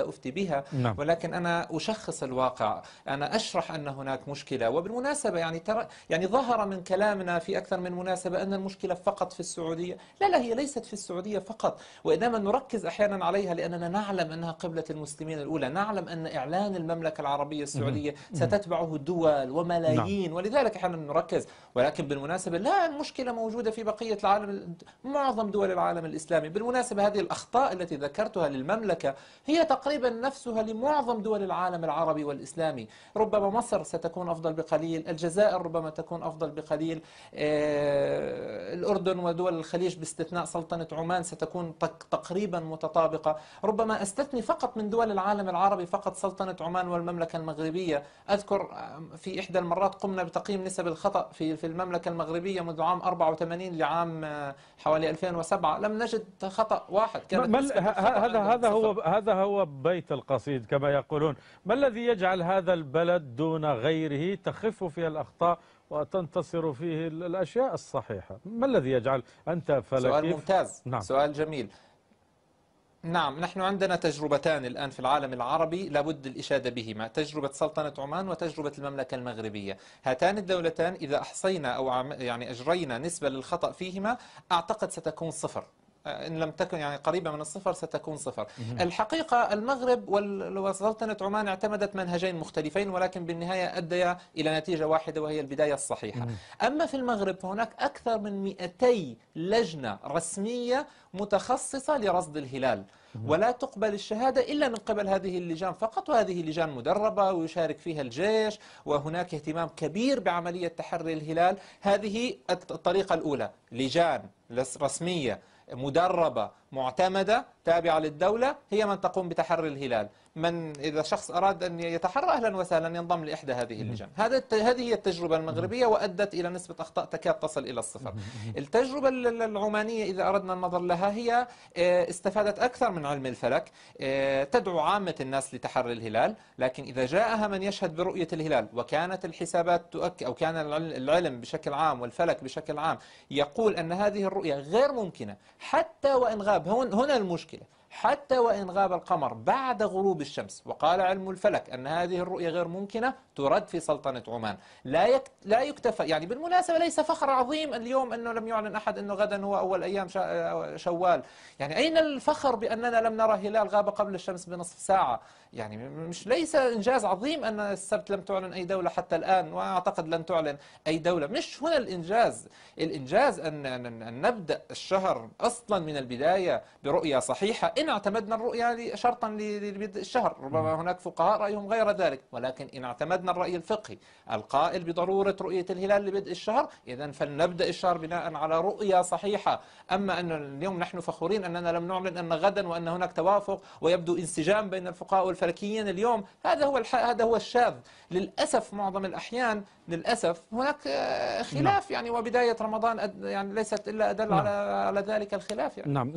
أفتي بها نعم. ولكن أنا أشخص الواقع أنا أشرح أن هناك مشكلة وبالمناسبة يعني ترى يعني ظهر من كلامنا في أكثر من مناسبة أن المشكلة فقط في السعودية لا لا هي ليست في السعودية فقط وإنما نركز أحيانا عليها لأننا نعلم أنها قبلة المسلمين الأولى نعلم أن إعلان المملكة العربية السعودية ستتبعه دول وملايين نعم. ولذلك أحيانا نركز ولكن بالمناسبة لا المشكلة موجودة في بقية العالم معظم دول العالم الإسلامي بالمناسبة هذه الأخطاء التي ذكرتها للمملكة هي تقع تقريبا نفسها لمعظم دول العالم العربي والإسلامي ربما مصر ستكون أفضل بقليل الجزائر ربما تكون أفضل بقليل آه، الأردن ودول الخليج باستثناء سلطنة عمان ستكون تقريبا متطابقة ربما أستثني فقط من دول العالم العربي فقط سلطنة عمان والمملكة المغربية أذكر في إحدى المرات قمنا بتقييم نسب الخطأ في في المملكة المغربية منذ عام 84 لعام آه، حوالي 2007 لم نجد خطأ واحد كانت هذا هذا هو هذا هو بيت القصيد كما يقولون ما الذي يجعل هذا البلد دون غيره تخف فيها الأخطاء وتنتصر فيه الأشياء الصحيحة ما الذي يجعل أنت فلكيف سؤال ممتاز نعم. سؤال جميل نعم نحن عندنا تجربتان الآن في العالم العربي لابد الإشادة بهما تجربة سلطنة عمان وتجربة المملكة المغربية هاتان الدولتان إذا أحصينا أو يعني أجرينا نسبة للخطأ فيهما أعتقد ستكون صفر إن لم تكن يعني قريبة من الصفر ستكون صفر الحقيقة المغرب وسلطنة عمان اعتمدت منهجين مختلفين ولكن بالنهاية أديا إلى نتيجة واحدة وهي البداية الصحيحة أما في المغرب فهناك أكثر من 200 لجنة رسمية متخصصة لرصد الهلال ولا تقبل الشهادة إلا من قبل هذه اللجان فقط وهذه لجان مدربة ويشارك فيها الجيش وهناك اهتمام كبير بعملية تحري الهلال هذه الطريقة الأولى لجان رسمية مدربة معتمدة تابعة للدولة هي من تقوم بتحري الهلال من إذا شخص أراد أن يتحرى أهلا وسهلا ينضم لإحدى هذه اللجان هذا هذه هي التجربة المغربية وأدت إلى نسبة أخطاء تكاد تصل إلى الصفر التجربة العمانية إذا أردنا النظر لها هي آه، استفادت أكثر من علم الفلك آه، تدعو عامة الناس لتحري الهلال لكن إذا جاءها من يشهد برؤية الهلال وكانت الحسابات تؤكد أو كان العلم بشكل عام والفلك بشكل عام يقول أن هذه الرؤية غير ممكنة حتى وإن غاب هون هنا المشكله حتى وإن غاب القمر بعد غروب الشمس وقال علم الفلك أن هذه الرؤية غير ممكنة ترد في سلطنة عمان لا يك... لا يكتفى يعني بالمناسبة ليس فخر عظيم اليوم أنه لم يعلن أحد أنه غدا هو أول أيام شوال يعني أين الفخر بأننا لم نرى هلال غاب قبل الشمس بنصف ساعة يعني مش ليس إنجاز عظيم أن السبت لم تعلن أي دولة حتى الآن وأعتقد لن تعلن أي دولة مش هنا الإنجاز الإنجاز أن, أن نبدأ الشهر أصلا من البداية برؤية صحيحة إن اعتمدنا الرؤية شرطا لبدء الشهر ربما هناك فقهاء رأيهم غير ذلك ولكن إن اعتمدنا الرأي الفقهي القائل بضرورة رؤية الهلال لبدء الشهر إذا فلنبدأ الشهر بناء على رؤية صحيحة أما أن اليوم نحن فخورين أننا لم نعلن أن غدا وأن هناك توافق ويبدو انسجام بين الفقهاء والفلكيين اليوم هذا هو هذا هو الشاذ للأسف معظم الأحيان للأسف هناك آه، خلاف نعم. يعني وبداية رمضان يعني ليست إلا أدل نعم. على على ذلك الخلاف يعني نعم